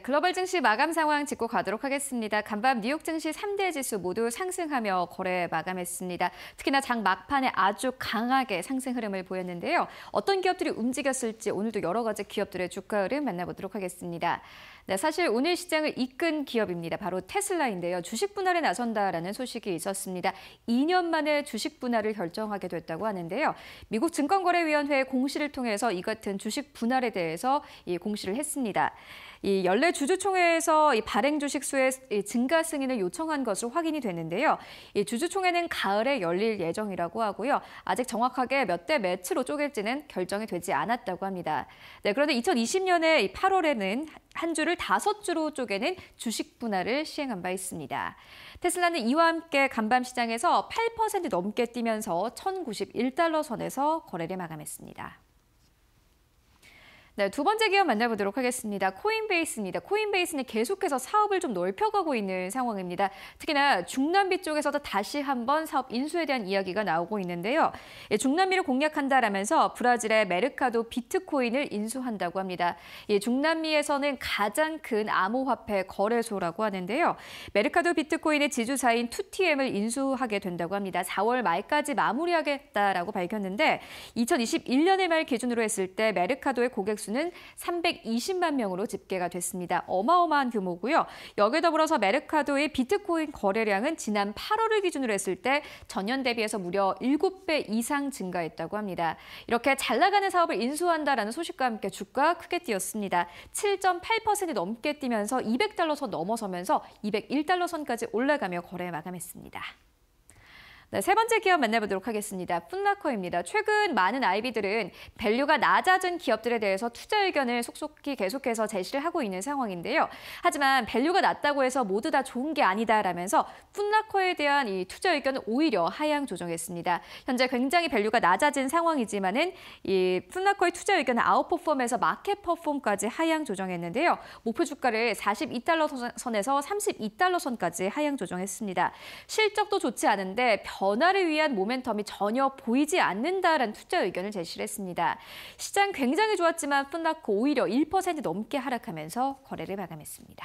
글로벌 증시 마감 상황 짚고 가도록 하겠습니다. 간밤 뉴욕 증시 3대 지수 모두 상승하며 거래 마감했습니다. 특히나 장 막판에 아주 강하게 상승 흐름을 보였는데요. 어떤 기업들이 움직였을지 오늘도 여러 가지 기업들의 주가 흐름 만나보도록 하겠습니다. 네, 사실 오늘 시장을 이끈 기업입니다. 바로 테슬라인데요. 주식 분할에 나선다라는 소식이 있었습니다. 2년 만에 주식 분할을 결정하게 됐다고 하는데요. 미국 증권거래위원회 의 공시를 통해서 이 같은 주식 분할에 대해서 이 공시를 했습니다. 이 연락 원래 주주총회에서 이 발행 주식 수의 증가 승인을 요청한 것으로 확인이 됐는데요. 주주총회는 가을에 열릴 예정이라고 하고요. 아직 정확하게 몇 대 매치로 쪼갤지는 결정이 되지 않았다고 합니다. 네, 그런데 2020년에 8월에는 한 주를 다섯 주로 쪼개는 주식 분할을 시행한 바 있습니다. 테슬라는 이와 함께 간밤 시장에서 8% 넘게 뛰면서 1,091달러 선에서 거래를 마감했습니다. 네, 두 번째 기업 만나보도록 하겠습니다. 코인베이스입니다. 코인베이스는 계속해서 사업을 좀 넓혀가고 있는 상황입니다. 특히나 중남미 쪽에서도 다시 한번 사업 인수에 대한 이야기가 나오고 있는데요. 예, 중남미를 공략한다라면서 브라질의 메르카도 비트코인을 인수한다고 합니다. 예, 중남미에서는 가장 큰 암호화폐 거래소라고 하는데요. 메르카도 비트코인의 지주사인 2TM을 인수하게 된다고 합니다. 4월 말까지 마무리하겠다라고 밝혔는데 2021년의 말 기준으로 했을 때 메르카도의 고객 수는 수는 320만 명으로 집계가 됐습니다. 어마어마한 규모고요. 여기에 더불어서 메르카도의 비트코인 거래량은 지난 8월을 기준으로 했을 때 전년 대비해서 무려 7배 이상 증가했다고 합니다. 이렇게 잘 나가는 사업을 인수한다라는 소식과 함께 주가 크게 뛰었습니다. 7.8% 넘게 뛰면서 200달러 선 넘어서면서 201달러 선까지 올라가며 거래 마감했습니다. 네, 세 번째 기업 만나보도록 하겠습니다. 푼라커입니다. 최근 많은 아이비들은 밸류가 낮아진 기업들에 대해서 투자 의견을 속속히 계속해서 제시를 하고 있는 상황인데요. 하지만 밸류가 낮다고 해서 모두 다 좋은 게 아니다라면서 푼라커에 대한 이 투자 의견을 오히려 하향 조정했습니다. 현재 굉장히 밸류가 낮아진 상황이지만은 이 푼라커의 투자 의견을 아웃퍼폼에서 마켓 퍼폼까지 하향 조정했는데요. 목표 주가를 42달러 선에서 32달러 선까지 하향 조정했습니다. 실적도 좋지 않은데 전화를 위한 모멘텀이 전혀 보이지 않는다라는 투자 의견을 제시를 했습니다. 시장 굉장히 좋았지만 푼나코 오히려 1% 넘게 하락하면서 거래를 마감했습니다.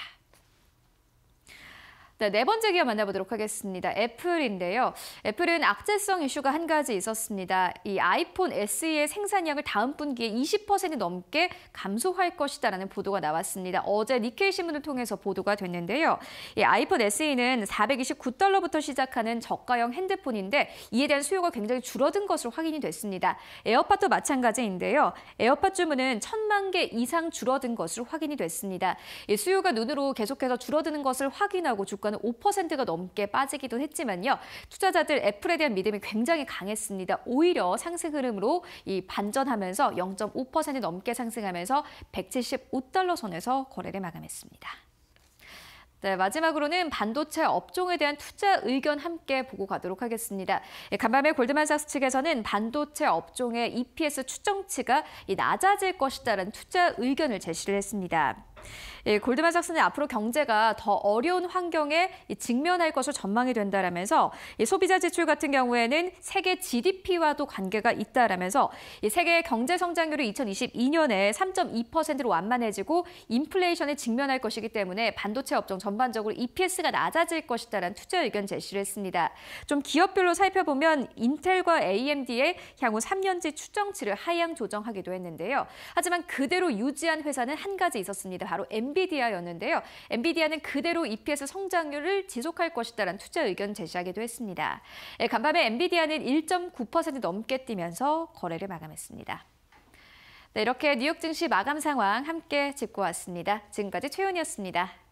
네, 네 번째 기업 만나보도록 하겠습니다. 애플인데요. 애플은 악재성 이슈가 한 가지 있었습니다. 이 아이폰 SE의 생산량을 다음 분기에 20% 넘게 감소할 것이다라는 보도가 나왔습니다. 어제 니케이 신문을 통해서 보도가 됐는데요. 이 아이폰 SE는 429달러부터 시작하는 저가형 핸드폰인데 이에 대한 수요가 굉장히 줄어든 것으로 확인이 됐습니다. 에어팟도 마찬가지인데요. 에어팟 주문은 1 0 3만 개 이상 줄어든 것으로 확인이 됐습니다. 예, 수요가 눈으로 계속해서 줄어드는 것을 확인하고 주가는 5%가 넘게 빠지기도 했지만요. 투자자들 애플에 대한 믿음이 굉장히 강했습니다. 오히려 상승 흐름으로 이 반전하면서 0.5% 넘게 상승하면서 175달러 선에서 거래를 마감했습니다. 네, 마지막으로는 반도체 업종에 대한 투자 의견 함께 보고 가도록 하겠습니다. 예, 간밤에 골드만삭스 측에서는 반도체 업종의 EPS 추정치가 낮아질 것이다라는 투자 의견을 제시를 했습니다. 예, 골드만 삭스는 앞으로 경제가 더 어려운 환경에 직면할 것으로 전망이 된다라면서 예, 소비자 지출 같은 경우에는 세계 GDP와도 관계가 있다라면서 예, 세계 경제 성장률이 2022년에 3.2%로 완만해지고 인플레이션에 직면할 것이기 때문에 반도체 업종 전반적으로 EPS가 낮아질 것이다라는 투자 의견 제시를 했습니다. 좀 기업별로 살펴보면 인텔과 AMD의 향후 3년치 추정치를 하향 조정하기도 했는데요. 하지만 그대로 유지한 회사는 한 가지 있었습니다. 바로 엔비디아였는데요. 엔비디아는 그대로 EPS 성장률을 지속할 것이다라는 투자 의견 제시하기도 했습니다. 예, 간밤에 엔비디아는 1.9% 넘게 뛰면서 거래를 마감했습니다. 네, 이렇게 뉴욕 증시 마감 상황 함께 짚고 왔습니다. 지금까지 최윤이었습니다.